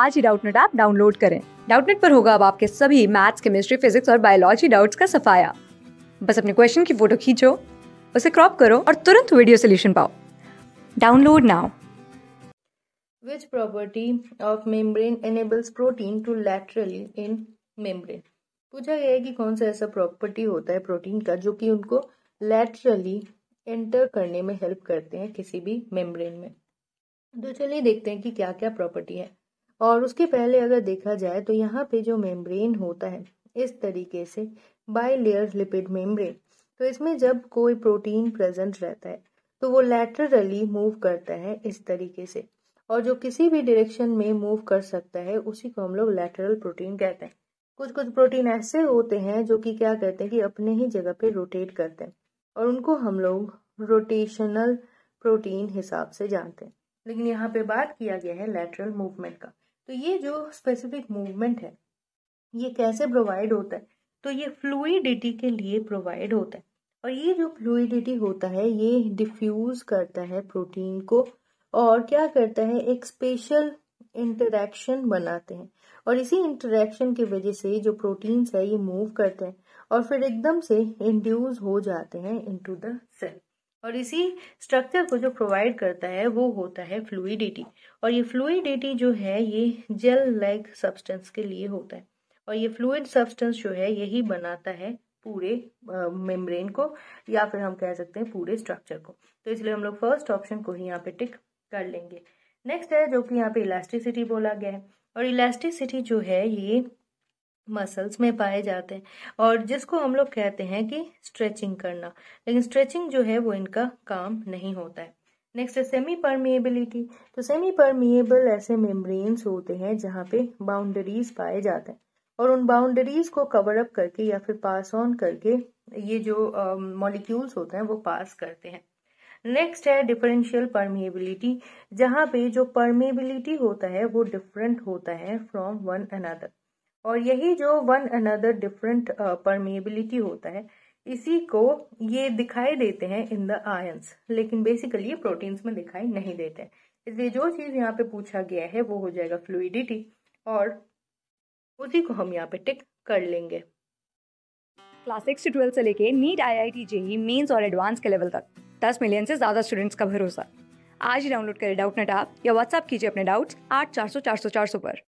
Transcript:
आज ही Doubtnut app download करें डाउटनेट पर होगा अब आपके सभी मैथ्स केमिस्ट्री फिजिक्स और बायोलॉजी डाउट्स का सफाया बस अपने क्वेश्चन की फोटो खींचो उसे क्रॉप करो और तुरंत वीडियो सोल्यूशन पाओ download now which property of membrane enables protein to laterally in membrane पूछा गया है कि कौन सा ऐसा प्रॉपर्टी होता है प्रोटीन का जो कि उनको लेटरली एंटर करने में हेल्प करते हैं किसी भी मेम्ब्रेन में तो चलिए देखते हैं कि क्या क्या प्रॉपर्टी है और उसके पहले अगर देखा जाए तो यहाँ पे जो मेम्ब्रेन होता है इस तरीके से बाई लेयर लिपिड मेम्ब्रेन तो इसमें जब कोई प्रोटीन प्रेजेंट रहता है तो वो लैटरली मूव करता है इस तरीके से और जो किसी भी डायरेक्शन में मूव कर सकता है उसी को हम लोग लेटरल प्रोटीन कहते हैं कुछ कुछ प्रोटीन ऐसे होते हैं जो कि क्या कहते हैं कि अपने ही जगह पे रोटेट करते हैं और उनको हम लोग रोटेशनल प्रोटीन हिसाब से जानते हैं लेकिन यहाँ पे बात किया गया है लेटरल मूवमेंट का तो ये जो स्पेसिफिक मूवमेंट है ये कैसे प्रोवाइड होता है तो ये फ्लूडिटी के लिए प्रोवाइड होता है और ये जो फ्लूडिटी होता है ये डिफ्यूज करता है प्रोटीन को और क्या करता है एक स्पेशल इंटरेक्शन बनाते हैं और इसी इंटरेक्शन की वजह से जो प्रोटीन्स है ये मूव करते हैं और फिर एकदम से इंड्यूस हो जाते हैं इनटू द सेल और इसी स्ट्रक्चर को जो प्रोवाइड करता है वो होता है फ्लूडिटी और ये फ्लूडिटी जो है ये जेल लाइक सब्सटेंस के लिए होता है और ये फ्लूड सब्सटेंस जो है यही बनाता है पूरे मेम्ब्रेन को या फिर हम कह सकते हैं पूरे स्ट्रक्चर को तो इसलिए हम लोग फर्स्ट ऑप्शन को ही यहाँ पे टिक कर लेंगे नेक्स्ट है जो कि यहाँ पे इलास्टिसिटी बोला गया है और इलास्टिसिटी जो है ये मसल्स में पाए जाते हैं और जिसको हम लोग कहते हैं कि स्ट्रेचिंग करना लेकिन स्ट्रेचिंग जो है वो इनका काम नहीं होता है नेक्स्ट है सेमी परमिएबिलिटी तो सेमी परमिएबल ऐसे मेम्ब्रेन्स होते हैं जहाँ पे बाउंड्रीज पाए जाते हैं और उन बाउंड्रीज को कवर अप करके या फिर पास ऑन करके ये जो मॉलिक्यूल्स uh, होते हैं वो पास करते हैं नेक्स्ट है डिफरेंशियल परमिएबिलिटी जहाँ पे जो परमिएबिलिटी होता है वो डिफरेंट होता है फ्रॉम वन अनदर और यही जो वन अनदर डिफरेंट परमेबिलिटी होता है इसी को ये दिखाई देते हैं इन द आयंस लेकिन बेसिकली ये प्रोटीन्स में दिखाई नहीं देते हैं इसलिए जो चीज़ यहाँ पे पूछा गया है वो हो जाएगा फ्लूडिटी और उसी को हम यहाँ पे टिक कर लेंगे क्लास सिक्स से ट्वेल्थ से लेके NEET I I T JEE mains और एडवांस के लेवल तक दस मिलियन से ज़्यादा स्टूडेंट्स का भरोसा आज ही डाउनलोड करें डाउट नेट आप या व्हाट्सअप कीजिए अपने डाउट्स आठ चार सौ चार सौ चार सौ पर